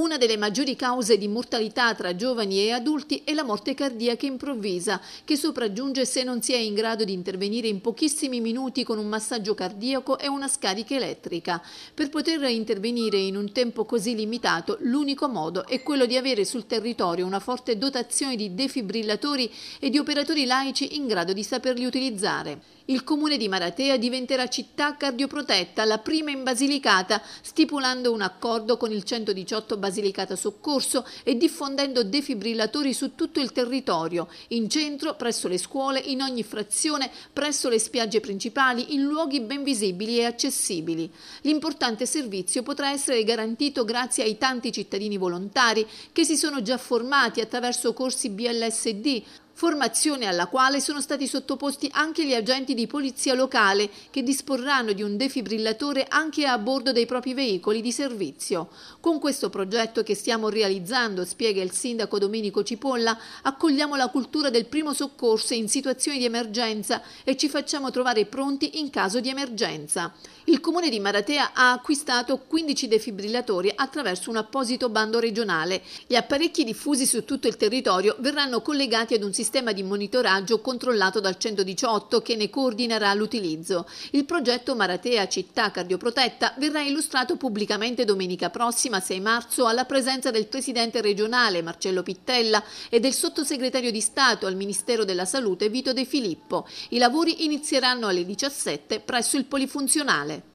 Una delle maggiori cause di mortalità tra giovani e adulti è la morte cardiaca improvvisa, che sopraggiunge se non si è in grado di intervenire in pochissimi minuti con un massaggio cardiaco e una scarica elettrica. Per poter intervenire in un tempo così limitato, l'unico modo è quello di avere sul territorio una forte dotazione di defibrillatori e di operatori laici in grado di saperli utilizzare. Il comune di Maratea diventerà città cardioprotetta, la prima in Basilicata, stipulando un accordo con il 118 Basilicata Soccorso e diffondendo defibrillatori su tutto il territorio, in centro, presso le scuole, in ogni frazione, presso le spiagge principali, in luoghi ben visibili e accessibili. L'importante servizio potrà essere garantito grazie ai tanti cittadini volontari che si sono già formati attraverso corsi BLSD, formazione alla quale sono stati sottoposti anche gli agenti di polizia locale che disporranno di un defibrillatore anche a bordo dei propri veicoli di servizio. Con questo progetto che stiamo realizzando, spiega il sindaco Domenico Cipolla, accogliamo la cultura del primo soccorso in situazioni di emergenza e ci facciamo trovare pronti in caso di emergenza. Il comune di Maratea ha acquistato 15 defibrillatori attraverso un apposito bando regionale. Gli apparecchi diffusi su tutto il territorio verranno collegati ad un sistema sistema di monitoraggio controllato dal 118 che ne coordinerà l'utilizzo. Il progetto Maratea Città Cardioprotetta verrà illustrato pubblicamente domenica prossima 6 marzo alla presenza del presidente regionale Marcello Pittella e del sottosegretario di Stato al Ministero della Salute Vito De Filippo. I lavori inizieranno alle 17 presso il polifunzionale.